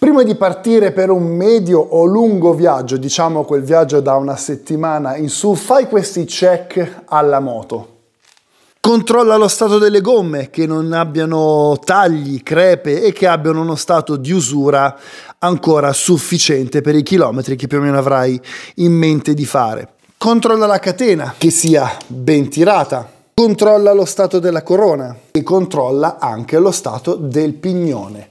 Prima di partire per un medio o lungo viaggio, diciamo quel viaggio da una settimana in su, fai questi check alla moto. Controlla lo stato delle gomme, che non abbiano tagli, crepe e che abbiano uno stato di usura ancora sufficiente per i chilometri che più o meno avrai in mente di fare. Controlla la catena, che sia ben tirata. Controlla lo stato della corona e controlla anche lo stato del pignone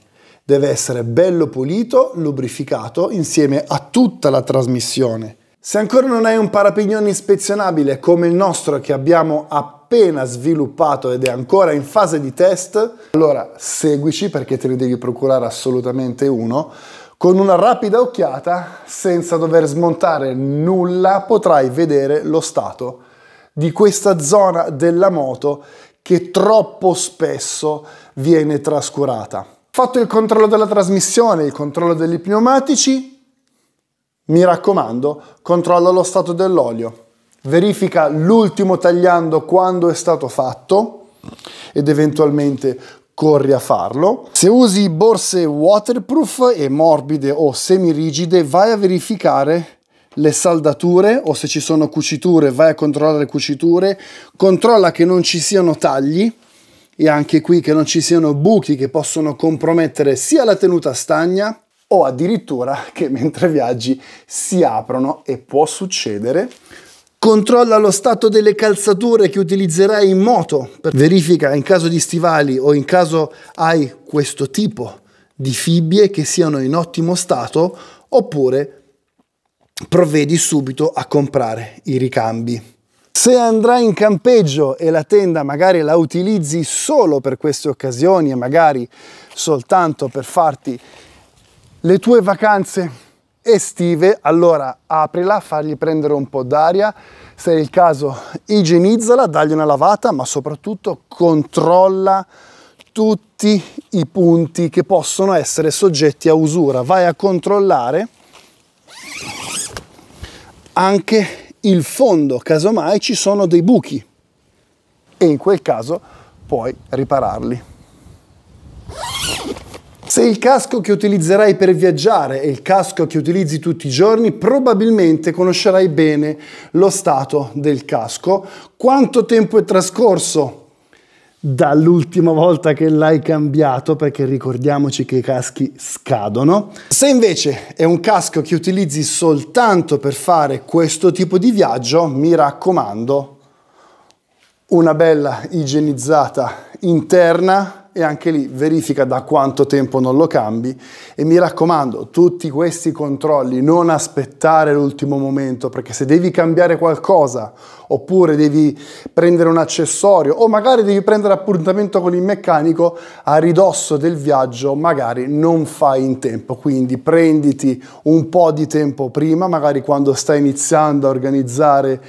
deve essere bello pulito, lubrificato insieme a tutta la trasmissione. Se ancora non hai un parapignone ispezionabile come il nostro che abbiamo appena sviluppato ed è ancora in fase di test, allora seguici perché te ne devi procurare assolutamente uno. Con una rapida occhiata, senza dover smontare nulla, potrai vedere lo stato di questa zona della moto che troppo spesso viene trascurata. Fatto il controllo della trasmissione, il controllo degli pneumatici, mi raccomando, controlla lo stato dell'olio. Verifica l'ultimo tagliando quando è stato fatto ed eventualmente corri a farlo. Se usi borse waterproof e morbide o semirigide, vai a verificare le saldature o se ci sono cuciture, vai a controllare le cuciture, controlla che non ci siano tagli e anche qui che non ci siano buchi che possono compromettere sia la tenuta stagna o addirittura che mentre viaggi si aprono e può succedere. Controlla lo stato delle calzature che utilizzerai in moto, verifica in caso di stivali o in caso hai questo tipo di fibbie che siano in ottimo stato oppure provvedi subito a comprare i ricambi. Se andrai in campeggio e la tenda magari la utilizzi solo per queste occasioni e magari soltanto per farti le tue vacanze estive, allora aprila, fagli prendere un po' d'aria, se è il caso igienizzala, dagli una lavata, ma soprattutto controlla tutti i punti che possono essere soggetti a usura. Vai a controllare anche il fondo, casomai ci sono dei buchi e in quel caso puoi ripararli. Se il casco che utilizzerai per viaggiare è il casco che utilizzi tutti i giorni, probabilmente conoscerai bene lo stato del casco, quanto tempo è trascorso dall'ultima volta che l'hai cambiato perché ricordiamoci che i caschi scadono. Se invece è un casco che utilizzi soltanto per fare questo tipo di viaggio, mi raccomando, una bella igienizzata interna e anche lì verifica da quanto tempo non lo cambi e mi raccomando tutti questi controlli non aspettare l'ultimo momento perché se devi cambiare qualcosa oppure devi prendere un accessorio o magari devi prendere appuntamento con il meccanico a ridosso del viaggio magari non fai in tempo quindi prenditi un po' di tempo prima magari quando stai iniziando a organizzare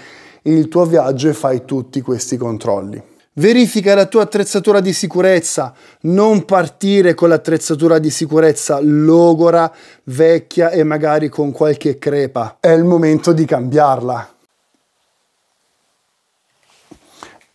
il tuo viaggio e fai tutti questi controlli. Verifica la tua attrezzatura di sicurezza, non partire con l'attrezzatura di sicurezza logora, vecchia e magari con qualche crepa. È il momento di cambiarla.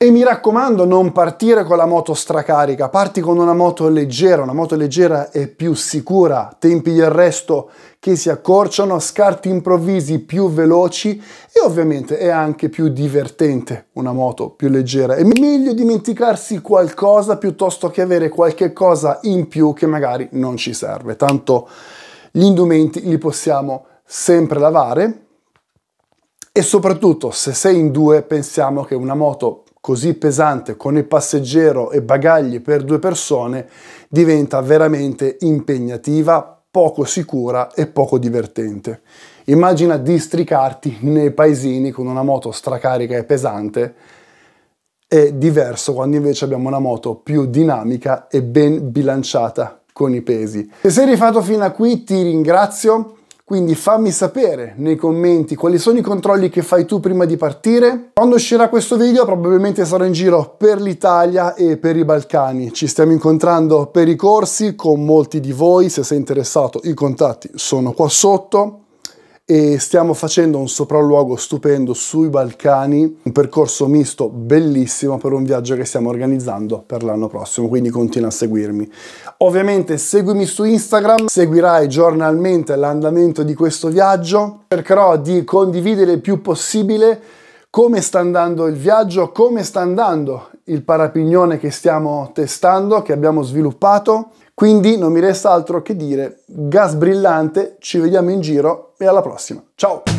E mi raccomando, non partire con la moto stracarica, parti con una moto leggera, una moto leggera è più sicura, tempi di arresto che si accorciano, scarti improvvisi più veloci e ovviamente è anche più divertente una moto più leggera. È meglio dimenticarsi qualcosa piuttosto che avere qualche cosa in più che magari non ci serve, tanto gli indumenti li possiamo sempre lavare e soprattutto se sei in due pensiamo che una moto così pesante con il passeggero e bagagli per due persone diventa veramente impegnativa, poco sicura e poco divertente. Immagina districarti nei paesini con una moto stracarica e pesante è diverso quando invece abbiamo una moto più dinamica e ben bilanciata con i pesi. Se sei rifatto fino a qui ti ringrazio, quindi fammi sapere nei commenti quali sono i controlli che fai tu prima di partire. Quando uscirà questo video probabilmente sarò in giro per l'Italia e per i Balcani. Ci stiamo incontrando per i corsi con molti di voi, se sei interessato i contatti sono qua sotto e stiamo facendo un sopralluogo stupendo sui Balcani, un percorso misto bellissimo per un viaggio che stiamo organizzando per l'anno prossimo, quindi continua a seguirmi. Ovviamente seguimi su Instagram, seguirai giornalmente l'andamento di questo viaggio, cercherò di condividere il più possibile come sta andando il viaggio, come sta andando il parapignone che stiamo testando, che abbiamo sviluppato quindi non mi resta altro che dire gas brillante, ci vediamo in giro e alla prossima. Ciao!